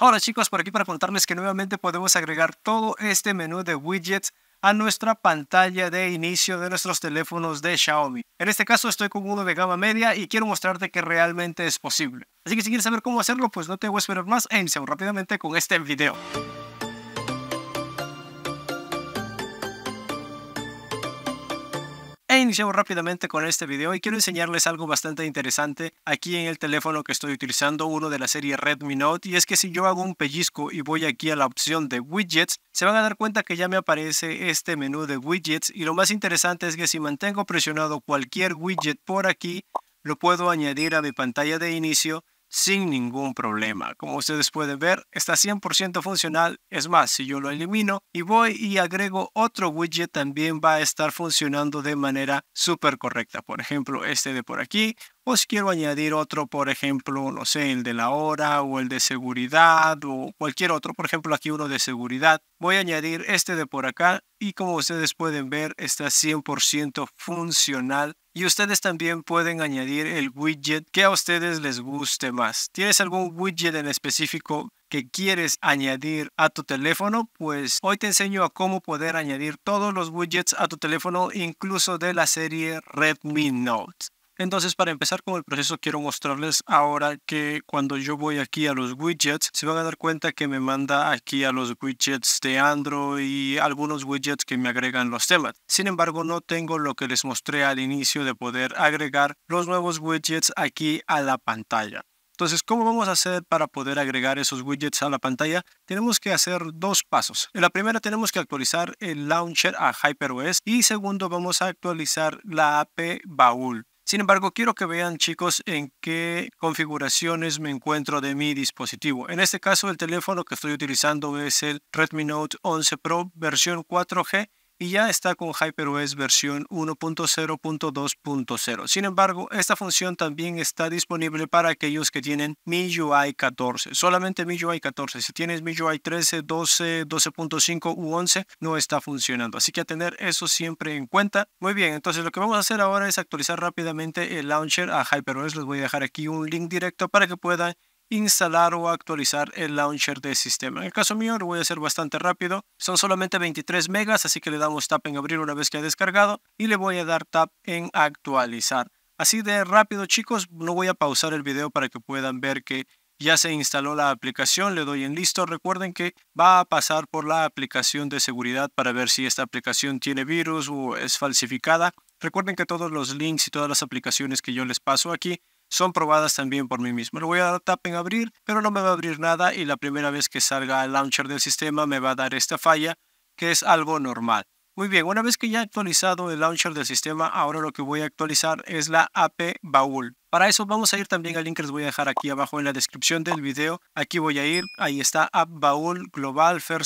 Ahora chicos, por aquí para contarles que nuevamente podemos agregar todo este menú de widgets a nuestra pantalla de inicio de nuestros teléfonos de Xiaomi. En este caso estoy con uno de gama media y quiero mostrarte que realmente es posible. Así que si quieres saber cómo hacerlo, pues no te voy a esperar más e rápidamente con este video. iniciamos rápidamente con este video y quiero enseñarles algo bastante interesante aquí en el teléfono que estoy utilizando, uno de la serie Redmi Note, y es que si yo hago un pellizco y voy aquí a la opción de widgets, se van a dar cuenta que ya me aparece este menú de widgets y lo más interesante es que si mantengo presionado cualquier widget por aquí, lo puedo añadir a mi pantalla de inicio sin ningún problema. Como ustedes pueden ver, está 100% funcional. Es más, si yo lo elimino y voy y agrego otro widget, también va a estar funcionando de manera súper correcta. Por ejemplo, este de por aquí si pues, quiero añadir otro, por ejemplo, no sé, el de la hora o el de seguridad o cualquier otro, por ejemplo, aquí uno de seguridad. Voy a añadir este de por acá y como ustedes pueden ver está 100% funcional y ustedes también pueden añadir el widget que a ustedes les guste más. ¿Tienes algún widget en específico que quieres añadir a tu teléfono? Pues hoy te enseño a cómo poder añadir todos los widgets a tu teléfono, incluso de la serie Redmi Note. Entonces, para empezar con el proceso, quiero mostrarles ahora que cuando yo voy aquí a los widgets, se van a dar cuenta que me manda aquí a los widgets de Android y algunos widgets que me agregan los temas. Sin embargo, no tengo lo que les mostré al inicio de poder agregar los nuevos widgets aquí a la pantalla. Entonces, ¿cómo vamos a hacer para poder agregar esos widgets a la pantalla? Tenemos que hacer dos pasos. En la primera tenemos que actualizar el launcher a HyperOS y segundo vamos a actualizar la app Baúl. Sin embargo, quiero que vean, chicos, en qué configuraciones me encuentro de mi dispositivo. En este caso, el teléfono que estoy utilizando es el Redmi Note 11 Pro versión 4G y ya está con HyperOS versión 1.0.2.0. Sin embargo, esta función también está disponible para aquellos que tienen MIUI 14. Solamente MIUI 14. Si tienes MIUI 13, 12, 12.5 u 11, no está funcionando. Así que a tener eso siempre en cuenta. Muy bien, entonces lo que vamos a hacer ahora es actualizar rápidamente el launcher a HyperOS. Les voy a dejar aquí un link directo para que puedan instalar o actualizar el launcher del sistema. En el caso mío lo voy a hacer bastante rápido. Son solamente 23 megas, así que le damos tap en abrir una vez que ha descargado y le voy a dar tap en actualizar. Así de rápido chicos, no voy a pausar el video para que puedan ver que ya se instaló la aplicación, le doy en listo. Recuerden que va a pasar por la aplicación de seguridad para ver si esta aplicación tiene virus o es falsificada. Recuerden que todos los links y todas las aplicaciones que yo les paso aquí son probadas también por mí mismo. Le voy a dar tap en abrir, pero no me va a abrir nada y la primera vez que salga el launcher del sistema me va a dar esta falla, que es algo normal. Muy bien, una vez que ya he actualizado el launcher del sistema, ahora lo que voy a actualizar es la app Baúl. Para eso vamos a ir también al link que les voy a dejar aquí abajo en la descripción del video. Aquí voy a ir, ahí está App Baúl Global Fer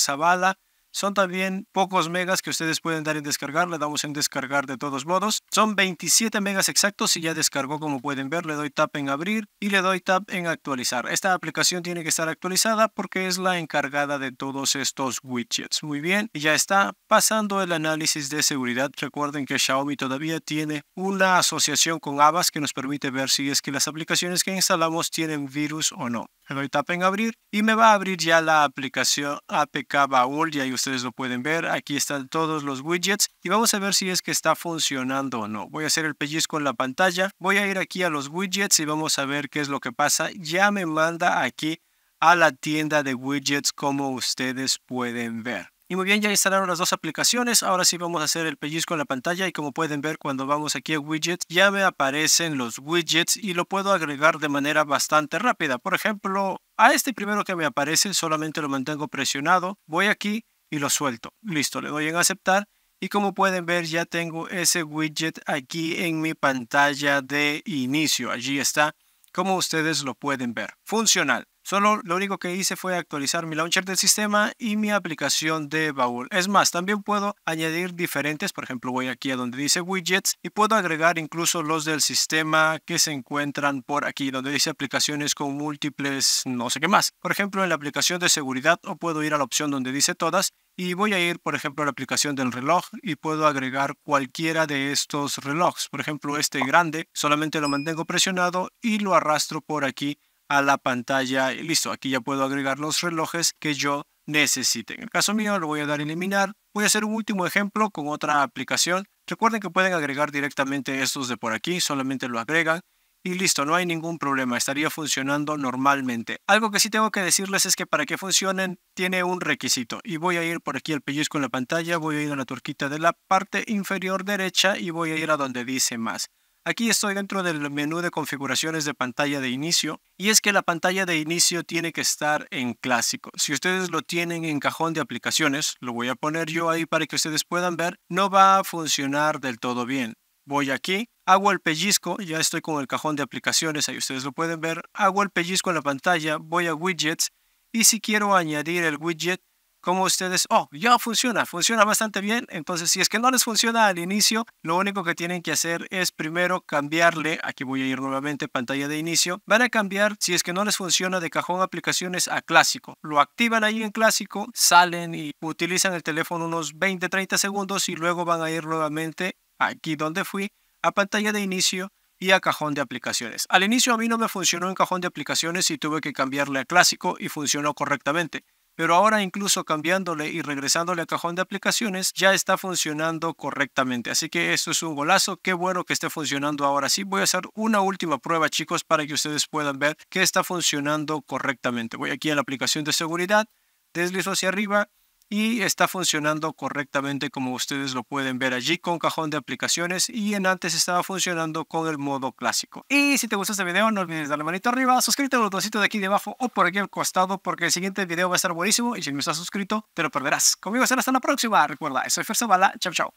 son también pocos megas que ustedes pueden dar en descargar. Le damos en descargar de todos modos. Son 27 megas exactos y ya descargó como pueden ver. Le doy tap en abrir y le doy tap en actualizar. Esta aplicación tiene que estar actualizada porque es la encargada de todos estos widgets. Muy bien, y ya está pasando el análisis de seguridad. Recuerden que Xiaomi todavía tiene una asociación con ABAS que nos permite ver si es que las aplicaciones que instalamos tienen virus o no. Le doy tap en abrir y me va a abrir ya la aplicación APK Baul. y ustedes lo pueden ver. Aquí están todos los widgets y vamos a ver si es que está funcionando o no. Voy a hacer el pellizco en la pantalla. Voy a ir aquí a los widgets y vamos a ver qué es lo que pasa. Ya me manda aquí a la tienda de widgets como ustedes pueden ver. Y muy bien, ya instalaron las dos aplicaciones. Ahora sí vamos a hacer el pellizco en la pantalla y como pueden ver cuando vamos aquí a widgets ya me aparecen los widgets y lo puedo agregar de manera bastante rápida. Por ejemplo, a este primero que me aparece solamente lo mantengo presionado. Voy aquí y lo suelto. Listo, le doy en aceptar y como pueden ver ya tengo ese widget aquí en mi pantalla de inicio. Allí está como ustedes lo pueden ver. Funcional. Solo lo único que hice fue actualizar mi launcher del sistema y mi aplicación de baúl. Es más, también puedo añadir diferentes, por ejemplo voy aquí a donde dice widgets y puedo agregar incluso los del sistema que se encuentran por aquí, donde dice aplicaciones con múltiples no sé qué más. Por ejemplo, en la aplicación de seguridad o puedo ir a la opción donde dice todas y voy a ir, por ejemplo, a la aplicación del reloj y puedo agregar cualquiera de estos relojes. Por ejemplo, este grande, solamente lo mantengo presionado y lo arrastro por aquí a la pantalla y listo, aquí ya puedo agregar los relojes que yo necesite. En el caso mío lo voy a dar eliminar. Voy a hacer un último ejemplo con otra aplicación. Recuerden que pueden agregar directamente estos de por aquí, solamente lo agregan y listo, no hay ningún problema, estaría funcionando normalmente. Algo que sí tengo que decirles es que para que funcionen tiene un requisito y voy a ir por aquí al pellizco en la pantalla, voy a ir a la turquita de la parte inferior derecha y voy a ir a donde dice más. Aquí estoy dentro del menú de configuraciones de pantalla de inicio y es que la pantalla de inicio tiene que estar en clásico. Si ustedes lo tienen en cajón de aplicaciones, lo voy a poner yo ahí para que ustedes puedan ver, no va a funcionar del todo bien. Voy aquí, hago el pellizco, ya estoy con el cajón de aplicaciones, ahí ustedes lo pueden ver, hago el pellizco en la pantalla, voy a widgets y si quiero añadir el widget, como ustedes, oh, ya funciona, funciona bastante bien. Entonces, si es que no les funciona al inicio, lo único que tienen que hacer es primero cambiarle, aquí voy a ir nuevamente pantalla de inicio, van a cambiar, si es que no les funciona de cajón aplicaciones a clásico. Lo activan ahí en clásico, salen y utilizan el teléfono unos 20, 30 segundos y luego van a ir nuevamente aquí donde fui, a pantalla de inicio y a cajón de aplicaciones. Al inicio a mí no me funcionó en cajón de aplicaciones y tuve que cambiarle a clásico y funcionó correctamente pero ahora incluso cambiándole y regresándole al cajón de aplicaciones ya está funcionando correctamente. Así que esto es un golazo, qué bueno que esté funcionando ahora sí. Voy a hacer una última prueba chicos para que ustedes puedan ver que está funcionando correctamente. Voy aquí a la aplicación de seguridad, deslizo hacia arriba y está funcionando correctamente como ustedes lo pueden ver allí con cajón de aplicaciones y en antes estaba funcionando con el modo clásico. Y si te gustó este video no olvides darle manito arriba, suscríbete al botoncito de aquí debajo o por aquí al costado porque el siguiente video va a estar buenísimo y si no estás suscrito te lo perderás. Conmigo será hasta la próxima. Recuerda, soy Fer Bala. Chao, chao.